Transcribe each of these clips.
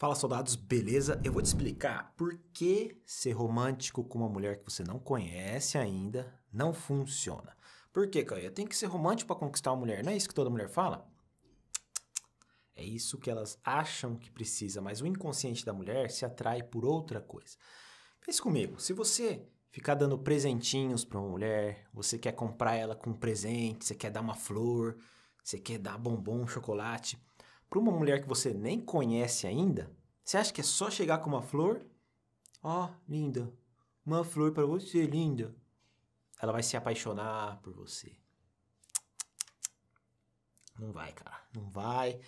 Fala soldados, beleza? Eu vou te explicar por que ser romântico com uma mulher que você não conhece ainda não funciona. Por que, Caio? Tem que ser romântico para conquistar uma mulher, não é isso que toda mulher fala? É isso que elas acham que precisa, mas o inconsciente da mulher se atrai por outra coisa. Pense comigo, se você ficar dando presentinhos para uma mulher, você quer comprar ela com um presente, você quer dar uma flor, você quer dar bombom, chocolate, para uma mulher que você nem conhece ainda, você acha que é só chegar com uma flor? Ó, oh, linda, uma flor para você, linda. Ela vai se apaixonar por você. Não vai, cara, não vai.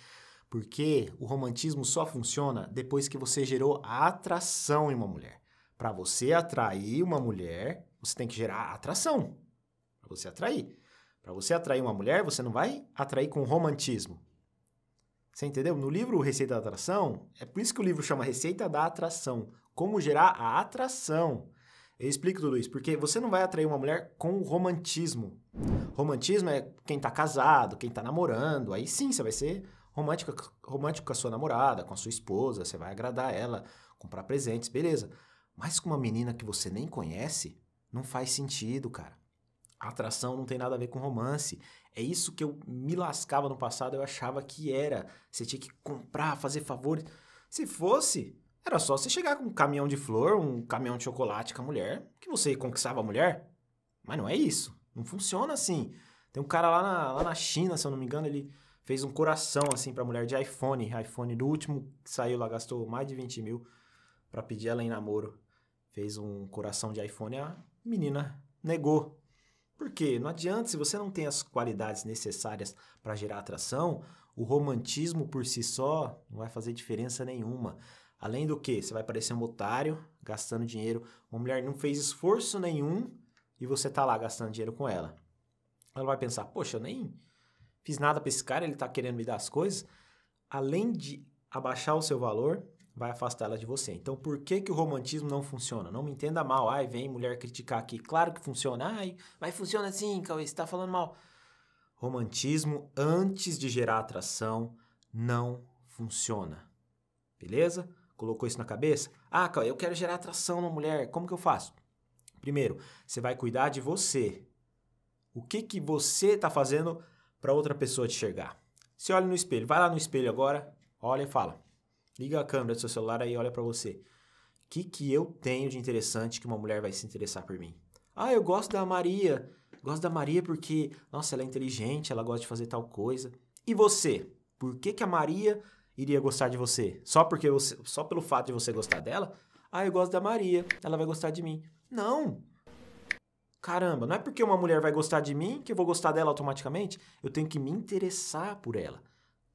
Porque o romantismo só funciona depois que você gerou atração em uma mulher. Para você atrair uma mulher, você tem que gerar atração. Para você atrair. Para você atrair uma mulher, você não vai atrair com romantismo. Você entendeu? No livro Receita da Atração, é por isso que o livro chama Receita da Atração. Como gerar a atração. Eu explico tudo isso, porque você não vai atrair uma mulher com romantismo. Romantismo é quem tá casado, quem tá namorando. Aí sim você vai ser romântico, romântico com a sua namorada, com a sua esposa, você vai agradar ela, comprar presentes, beleza. Mas com uma menina que você nem conhece, não faz sentido, cara atração não tem nada a ver com romance. É isso que eu me lascava no passado, eu achava que era. Você tinha que comprar, fazer favores. Se fosse, era só você chegar com um caminhão de flor, um caminhão de chocolate com a mulher, que você conquistava a mulher. Mas não é isso. Não funciona assim. Tem um cara lá na, lá na China, se eu não me engano, ele fez um coração assim pra mulher de iPhone. iPhone do último que saiu lá, gastou mais de 20 mil pra pedir ela em namoro. Fez um coração de iPhone, a menina negou. Porque não adianta, se você não tem as qualidades necessárias para gerar atração, o romantismo por si só não vai fazer diferença nenhuma. Além do que, você vai parecer um otário gastando dinheiro. Uma mulher não fez esforço nenhum e você tá lá gastando dinheiro com ela. Ela vai pensar: poxa, eu nem fiz nada para esse cara, ele tá querendo me dar as coisas. Além de abaixar o seu valor, vai afastar ela de você. Então, por que, que o romantismo não funciona? Não me entenda mal. Ai, vem mulher criticar aqui. Claro que funciona. Ai, mas funciona assim, Cauê, você tá falando mal. Romantismo, antes de gerar atração, não funciona. Beleza? Colocou isso na cabeça? Ah, Cauê, eu quero gerar atração na mulher. Como que eu faço? Primeiro, você vai cuidar de você. O que, que você está fazendo para outra pessoa te enxergar? Se olha no espelho, vai lá no espelho agora, olha e fala: Liga a câmera do seu celular aí e olha para você. O que, que eu tenho de interessante que uma mulher vai se interessar por mim? Ah, eu gosto da Maria. Gosto da Maria porque, nossa, ela é inteligente, ela gosta de fazer tal coisa. E você? Por que, que a Maria iria gostar de você? Só porque você, só pelo fato de você gostar dela? Ah, eu gosto da Maria, ela vai gostar de mim. Não. Caramba, não é porque uma mulher vai gostar de mim que eu vou gostar dela automaticamente. Eu tenho que me interessar por ela.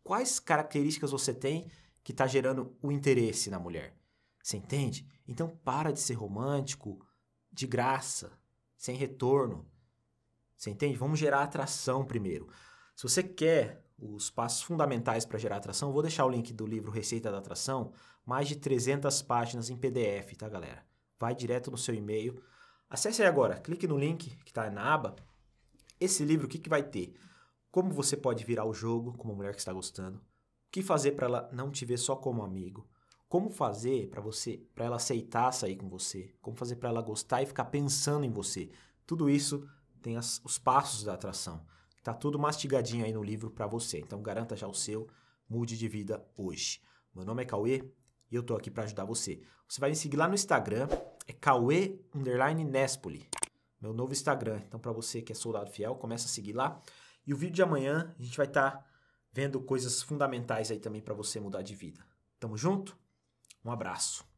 Quais características você tem que está gerando o interesse na mulher. Você entende? Então para de ser romântico de graça, sem retorno. Você entende? Vamos gerar atração primeiro. Se você quer os passos fundamentais para gerar atração, vou deixar o link do livro Receita da Atração, mais de 300 páginas em PDF, tá, galera? Vai direto no seu e-mail. Acesse aí agora, clique no link que está na aba. Esse livro, o que, que vai ter? Como você pode virar o jogo com uma mulher que está gostando, o que fazer para ela não te ver só como amigo? Como fazer para você, para ela aceitar sair com você? Como fazer para ela gostar e ficar pensando em você? Tudo isso tem as, os passos da atração. Tá tudo mastigadinho aí no livro para você. Então garanta já o seu, mude de vida hoje. Meu nome é Cauê e eu tô aqui para ajudar você. Você vai me seguir lá no Instagram, é Cauê Nespoli. Meu novo Instagram. Então para você que é soldado fiel, começa a seguir lá. E o vídeo de amanhã a gente vai estar tá vendo coisas fundamentais aí também para você mudar de vida. Tamo junto? Um abraço.